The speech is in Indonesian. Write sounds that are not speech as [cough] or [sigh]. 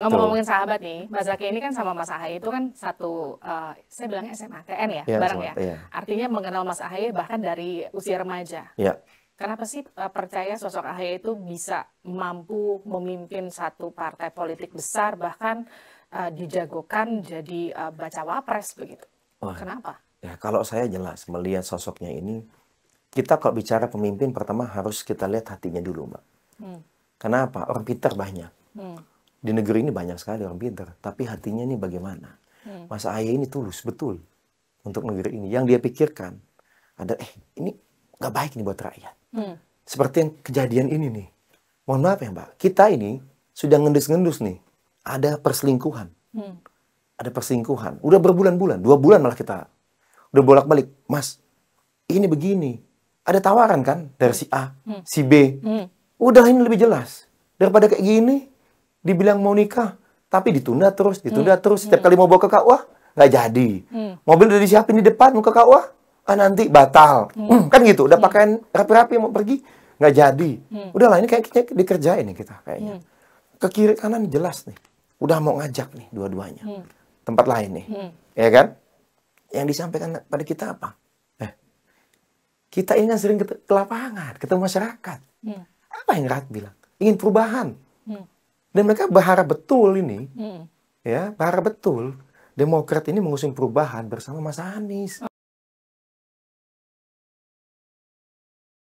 Ngomong-ngomongin sahabat nih, Mas Zaki ini kan sama Mas Ahaye itu kan satu, uh, saya bilangnya SMA, TN ya, iya, ya bareng ya. ya. Artinya mengenal Mas Ahaye bahkan dari usia remaja. Ya. Kenapa sih eh, percaya sosok Ahaye itu bisa mampu memimpin satu partai politik besar, bahkan uh, dijagokan jadi uh, bacawa pres begitu? Wah. Kenapa? Ya, kalau saya jelas melihat sosoknya ini, kita kalau bicara pemimpin pertama harus kita lihat hatinya dulu, Mbak. Hmm. Kenapa? Orang pintar banyak. Hmm di negeri ini banyak sekali orang pintar, tapi hatinya ini bagaimana? Hmm. Mas ini tulus betul untuk negeri ini. Yang dia pikirkan ada eh ini nggak baik nih buat rakyat. Hmm. Seperti yang kejadian ini nih. Mohon maaf ya Mbak, kita ini sudah ngendus-ngendus nih. Ada perselingkuhan. Hmm. Ada perselingkuhan. Udah berbulan-bulan, dua bulan malah kita udah bolak-balik. Mas, ini begini. Ada tawaran kan dari si A, hmm. si B. Hmm. Udah ini lebih jelas. Daripada kayak gini, dibilang mau nikah, tapi ditunda terus, ditunda hmm. terus. Setiap hmm. kali mau bawa ke KUA, nggak jadi. Hmm. Mobil udah disiapin di depan, mau ke KUA, ah nanti batal. Hmm. [clears throat] kan gitu, udah hmm. pakaian rapi-rapi mau pergi, nggak jadi. Hmm. Udahlah, ini kayaknya dikerjain nih kita kayaknya. Hmm. Ke kiri kanan jelas nih, udah mau ngajak nih dua-duanya. Hmm. Tempat lain nih, hmm. ya kan? Yang disampaikan pada kita apa? Eh, kita ini sering ke, ke lapangan, ketemu masyarakat. Hmm. Apa yang Rat bilang? Ingin perubahan. Hmm dan mereka berharap betul ini, hmm. ya berharap betul Demokrat ini mengusung perubahan bersama Mas Anies.